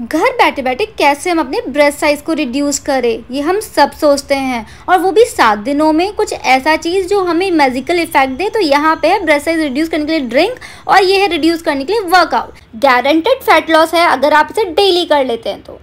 घर बैठे बैठे कैसे हम अपने ब्रेस्ट साइज़ को रिड्यूस करें ये हम सब सोचते हैं और वो भी सात दिनों में कुछ ऐसा चीज़ जो हमें मेजिकल इफेक्ट दे तो यहाँ पे है ब्रेस्ट साइज रिड्यूस करने के लिए ड्रिंक और ये है रिड्यूस करने के लिए वर्कआउट गारंटेड फैट लॉस है अगर आप इसे डेली कर लेते हैं तो